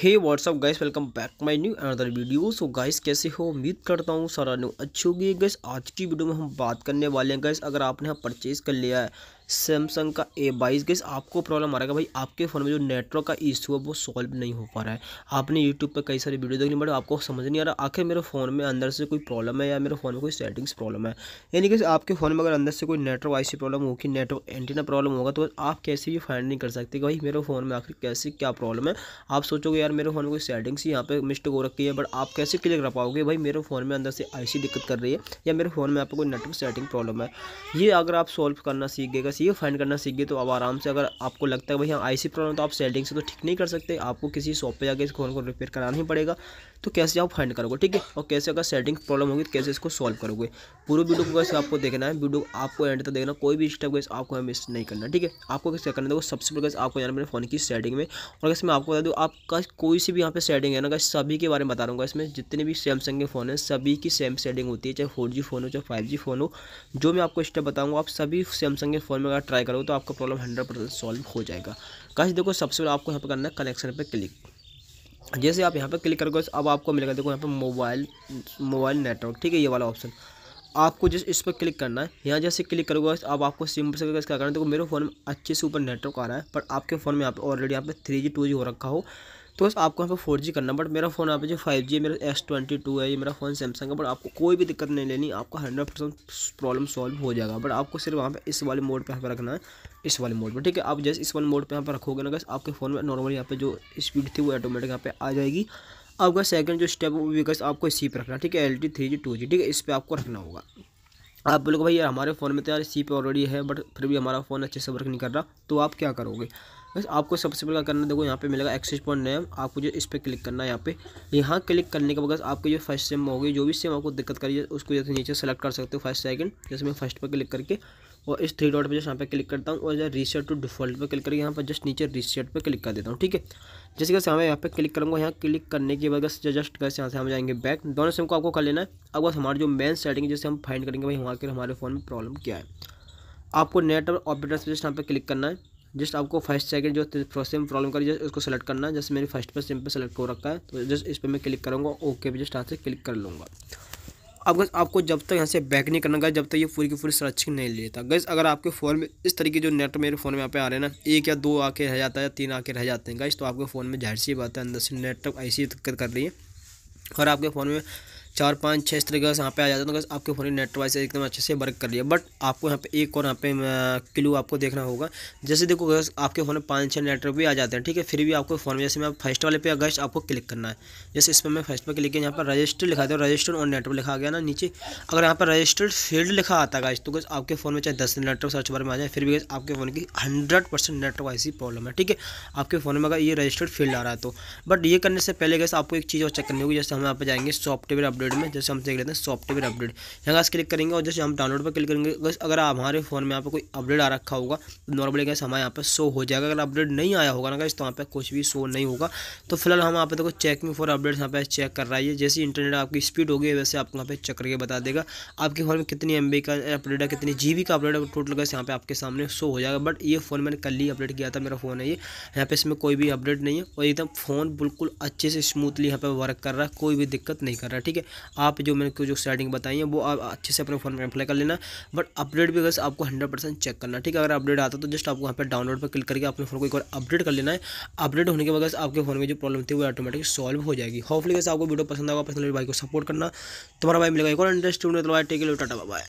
hey what's up guys welcome back my new another video so guys कैसे हो उम्मीद करता हूँ सारा न्यू अच्छी होगी गाइस आज की वीडियो में हम बात करने वाले हैं गाइस अगर आपने यहाँ परचेज़ कर लिया है सैमसंग का ए बाईस गैस आपको प्रॉब्लम आ रहा है भाई आपके फ़ोन में जो नेटवर्क का इशू है वो सॉल्व नहीं हो पा रहा है आपने यूट्यूब पर कई सारी वीडियो देखनी बट आपको समझ नहीं आ रहा आखिर मेरे फ़ोन में अंदर से कोई प्रॉब्लम है या मेरे फ़ोन में कोई सेटिंग्स प्रॉब्लम है यानी कि आपके फ़ोन में अगर अंदर से कोई नेटवर्क आई प्रॉब्लम होगी नेटवर्क एंटीना प्रॉब्लम होगा तो आप कैसे भी फाइंड नहीं कर सकते कि भाई मेरे फ़ोन में आखिर कैसे क्या प्रॉब्लम है आप सोचोगे यार मेरे फ़ोन में कोई सेटिंग्स यहाँ पर मिस्टेक हो रखी है बट आप कैसे क्लियर कर पाओगे भाई मेरे फ़ोन में अंदर से आई दिक्कत कर रही है या मेरे फ़ोन में आपको कोई नेटवर्क सेटिंग प्रॉब्लम है ये अगर आप सॉल्व करना सीख चाहिए फाइंड करना सीख गए तो अब आराम से अगर आपको लगता है भाई हाँ आई सी प्रॉब्लम तो आप सेटिंग से तो ठीक नहीं कर सकते आपको किसी शॉप पे जाकर इस फोन को रिपेयर कराना ही पड़ेगा तो कैसे आप फाइंड करोगे ठीक है और कैसे अगर सेटिंग प्रॉब्लम होगी तो कैसे इसको सॉल्व करोगे पूरे वीडियो को कैसे आपको देखना है वीडियो आपको एंड तक देखना कोई भी स्टेप गैस आपको मिस नहीं करना ठीक है आपको कैसे करना देखो सबसे पहले आपको जाना मेरे फ़ोन की सेटिंग में और कैसे मैं आपको बता दूँ आपका कोई सी भी यहाँ पर सेटिंग है ना कैसे सभी के बारे में बता रहा इसमें जितने भी सैमसंग के फ़ोन हैं सभी की सेम सेटिंग होती है चाहे फोर फ़ोन हो चाहे फाइव फ़ोन हो जो मैं आपको स्टेप बताऊँगा आप सभी सैमसंग के फ़ोन टाइम अगर ट्राई करोगे तो आपका प्रॉब्लम हंड्रेड परसेंट सॉल्व हो जाएगा काश देखो सबसे पहले आपको यहाँ पर करना है कनेक्शन पर क्लिक जैसे आप यहाँ पर क्लिक करोगे अब आपको मिलेगा देखो यहाँ पर मोबाइल मोबाइल नेटवर्क ठीक है ये वाला ऑप्शन आपको जैसे इस पर क्लिक करना है यहाँ जैसे क्लिक करोगे अब आपको सिम से क्या करना है देखो मेरे फ़ोन में अच्छे से ऊपर नेटवर्क आ रहा है पर आपके फ़ोन में यहाँ पर ऑलरेडी यहाँ पर थ्री जी टू जी हो रखा हो तो बस आपको यहाँ पर फोर करना बट मेरा फ़ोन यहाँ पे जो फाइव जी है मेरा एस ट्वेंटी टू है ये मेरा फ़ोन सैमसंग का बट आपको कोई भी दिक्कत नहीं लेनी आपका हंड्रेड परसेंट प्रॉब्लम सॉल्व हो जाएगा बट आपको सिर्फ वहाँ पे इस वाले मोड पर यहाँ पर रखना है इस वाले मोड पर ठीक है आप जैसे इस वाले मोड पर यहाँ पर रखोगे ना बस आपके फ़ोन में नॉर्मल यहाँ पे जो स्पीड थी वो ऑटोमेटिक यहाँ पे आ जाएगी आपका सेकंड जो स्टेप वो बिकॉज आपको इसी पर रखना ठीक है L T three G two G ठीक है इस पर आपको रखना होगा आप बोलोगे भाई यार हमारे फ़ोन में तो यार सी पे ऑलरेडी है बट फिर भी हमारा फ़ोन अच्छे से वर्क नहीं कर रहा तो आप क्या करोगे बस आपको सबसे पहले करना देखो यहाँ पे मिलेगा एक्सेस पॉइंट नेम आपको जो इस पर क्लिक करना है यहाँ पे यहाँ क्लिक करने के बाद आपको जो फर्स्ट सिम होगी जो भी सिम आपको दिक्कत करिए उसको जैसे नीचे सेलेक्ट कर सकते हो फर्स्ट सेकंड जैसे मैं फर्स्ट पर क्लिक करके और इस थ्री डॉट पर जस्ट यहाँ पे क्लिक करता हूँ और जो रीसेट टू डिफॉल्ट पर क्लिक करके यहाँ पर जस्ट नीचे रीसेट पर क्लिक कर देता हूँ ठीक है जैसे कैसे हमें यहाँ पे क्लिक करूँगा यहाँ क्लिक करने के बाद जस्ट कैसे यहाँ से हम जाएंगे बैक दोनों सिम को आपको कर लेना है अब बस हमारे जो मेन सेटिंग जैसे हम फाइंड करेंगे भाई वहाँ के हमारे फ़ोन में प्रॉब्लम क्या है आपको नेटवर्क ऑपरेटर से जस्ट यहाँ पर क्लिक करना है जस्ट आपको फर्स्ट सेकंड जो सिम प्रॉब्लम करी जैसे उसको सेलेक्ट करना है जैसे मेरी फर्स्ट पर सिम पर सेलेक्ट हो रखा है तो जस्ट इस पर मैं क्लिक करूँगा ओके पे जस्ट यहाँ से क्लिक कर लूँगा अब गैस आपको जब तक यहाँ से बैक नहीं करना गैस जब तक ये पूरी की पूरी सर्चिंग नहीं लेता गैस अगर आपके फ़ोन में इस तरीके जो नेट मेरे फ़ोन में यहाँ पे आ रहे हैं ना एक या दो आके रह जाता है या तीन आके रह जाते हैं गैस तो आपके फ़ोन में जाहिर सी बात है अंदर से नेटवर्क ऐसी दिक्कत कर रही है और आपके फ़ोन में चार पाँच छः इस तरीके से यहाँ पे आ जाता है तो आपके फ़ोन की नेटवर्क एकदम अच्छे से वर्क कर लिया बट आपको यहाँ पे एक और यहाँ पे क्लू आपको देखना होगा जैसे देखो गैस आपके फ़ोन में पाँच छः नेटवर्क भी आ जाते हैं ठीक है फिर भी आपको फ़ोन में जैसे मैं फर्स्ट वाले पे गैस आपको क्लिक करना है जैसे इस पर मैं फर्स्ट पर क्लिक किया यहाँ पर रजिस्टर लिखा था रजिस्टर्ड और नेटवर्क लिखा गया ना नीचे अगर यहाँ पर रजिस्टर्ड फील्ड लिखा आता है गैस तो गैस आपके फ़ोन में चाहे दस नेटवर्क सर्च बार में आ जाए फिर भी गैस आपके फ़ोन की हंड्रेड परसेंट नेटवर्क ऐसी प्रॉब्लम है ठीक है आपके फ़ोन में अगर ये रजिस्टर्ड फील्ड आ रहा है तो बट ये करने से पहले गैस आपको एक चीज़ और चेक करनी होगी जैसे हम यहाँ पर जाएंगे सॉफ्टवेयर अपडेट अपडेट में जैसे हम देख लेते हैं सॉफ्टवेयर अपडेट यहाँ गैस क्लिक करेंगे और जैसे हम डाउनलोड पर क्लिक करेंगे बस अगर हमारे फ़ोन में यहाँ पर कोई अपडेट आ रखा होगा तो नॉर्मली कैसे हमारे यहाँ पर शो हो जाएगा अगर अपडेट नहीं आया होगा ना कैसे तो वहाँ पर कुछ भी शो नहीं होगा तो फिलहाल हम यहाँ पर देखो चेकिंग फॉर अपडेट्स यहाँ पर चेक कर रहा है जैसे इंटरनेट आपकी स्पीड होगी वैसे आपको यहाँ पर चेक करके बता देगा आपके फ़ोन में कितनी एम का अपडेट है कितनी जी का अपडेट है टोटल कैसे यहाँ पर आपके सामने शो हो जाएगा बट ये फ़ोन मैंने कल ही अपडेट किया था मेरा फ़ोन है ये यहाँ पर इसमें कोई भी अपडेट नहीं है और एकदम फ़ोन बिल्कुल अच्छे से स्मूथली यहाँ पर वर्क कर रहा है कोई भी दिक्कत नहीं कर रहा ठीक है आप जो मैंने को जो सेटिंग बताई है वो आप अच्छे से अपने फ़ोन में अप्लाई कर लेना बट अपडेट भी बस आपको हंड्रेड परसेंट चेक करना ठीक है अगर अपडेट आता तो जस्ट आपको वहाँ पर डाउनलोड पर क्लिक करके अपने फ़ोन को एक बार अपडेट कर लेना है अपडेट होने के वजह आपके फ़ोन में जो प्रॉब्लम थी वो ऑटोमेटिक सॉल्व हो जाएगी होपली आपको वीडियो पसंद आएगा पसंद भाई को सपोर्ट करना तुम्हारा भाई मिलेगा एक और इंटरेस्ट तो टाटा बाय